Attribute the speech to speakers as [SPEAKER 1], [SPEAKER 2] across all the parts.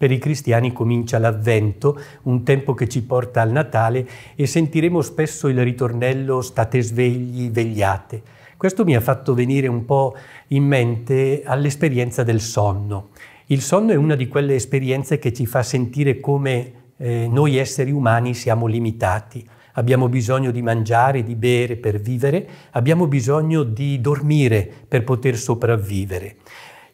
[SPEAKER 1] Per i cristiani comincia l'Avvento, un tempo che ci porta al Natale e sentiremo spesso il ritornello state svegli, vegliate. Questo mi ha fatto venire un po' in mente all'esperienza del sonno. Il sonno è una di quelle esperienze che ci fa sentire come eh, noi esseri umani siamo limitati. Abbiamo bisogno di mangiare, di bere per vivere, abbiamo bisogno di dormire per poter sopravvivere.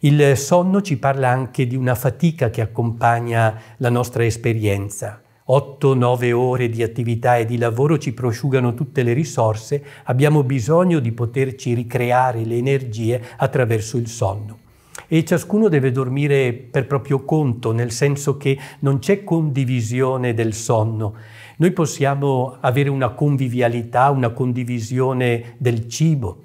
[SPEAKER 1] Il sonno ci parla anche di una fatica che accompagna la nostra esperienza. 8-9 ore di attività e di lavoro ci prosciugano tutte le risorse, abbiamo bisogno di poterci ricreare le energie attraverso il sonno. E ciascuno deve dormire per proprio conto, nel senso che non c'è condivisione del sonno. Noi possiamo avere una convivialità, una condivisione del cibo,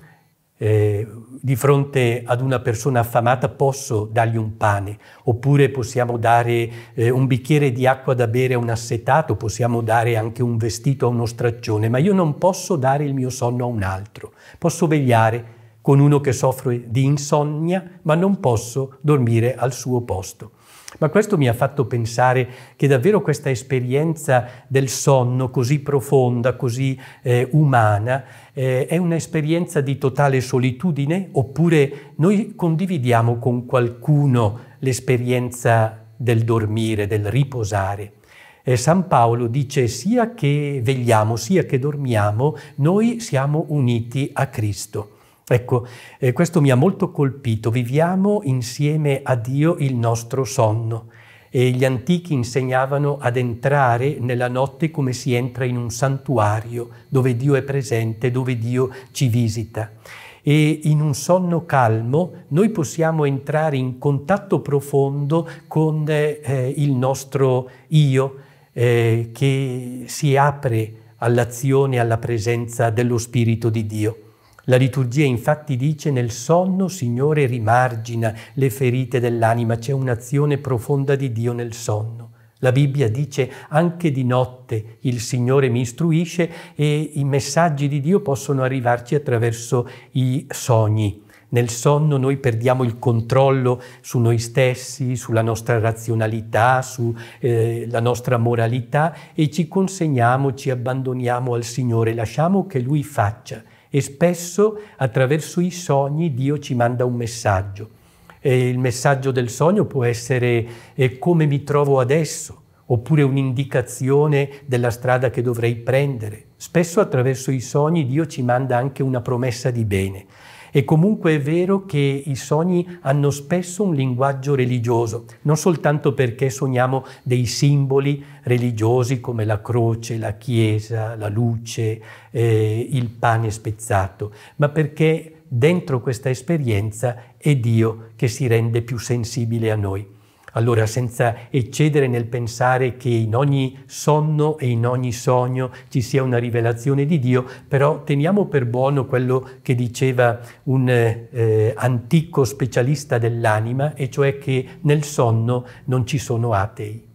[SPEAKER 1] eh, di fronte ad una persona affamata posso dargli un pane, oppure possiamo dare eh, un bicchiere di acqua da bere a un assetato, possiamo dare anche un vestito a uno straccione, ma io non posso dare il mio sonno a un altro, posso vegliare con uno che soffre di insonnia ma non posso dormire al suo posto. Ma questo mi ha fatto pensare che davvero questa esperienza del sonno così profonda, così eh, umana, eh, è un'esperienza di totale solitudine oppure noi condividiamo con qualcuno l'esperienza del dormire, del riposare. Eh, San Paolo dice sia che vegliamo sia che dormiamo, noi siamo uniti a Cristo. Ecco, eh, questo mi ha molto colpito. Viviamo insieme a Dio il nostro sonno e gli antichi insegnavano ad entrare nella notte come si entra in un santuario dove Dio è presente, dove Dio ci visita. E in un sonno calmo noi possiamo entrare in contatto profondo con eh, eh il nostro io eh, che si apre all'azione, alla presenza dello Spirito di Dio. La liturgia infatti dice nel sonno Signore rimargina le ferite dell'anima, c'è un'azione profonda di Dio nel sonno. La Bibbia dice anche di notte il Signore mi istruisce e i messaggi di Dio possono arrivarci attraverso i sogni. Nel sonno noi perdiamo il controllo su noi stessi, sulla nostra razionalità, sulla eh, nostra moralità e ci consegniamo, ci abbandoniamo al Signore, lasciamo che Lui faccia e spesso attraverso i sogni Dio ci manda un messaggio. E il messaggio del sogno può essere eh, come mi trovo adesso, oppure un'indicazione della strada che dovrei prendere. Spesso attraverso i sogni Dio ci manda anche una promessa di bene. E comunque è vero che i sogni hanno spesso un linguaggio religioso, non soltanto perché sogniamo dei simboli religiosi come la croce, la chiesa, la luce, eh, il pane spezzato, ma perché dentro questa esperienza è Dio che si rende più sensibile a noi. Allora, senza eccedere nel pensare che in ogni sonno e in ogni sogno ci sia una rivelazione di Dio, però teniamo per buono quello che diceva un eh, eh antico specialista dell'anima, e cioè che nel sonno non ci sono atei.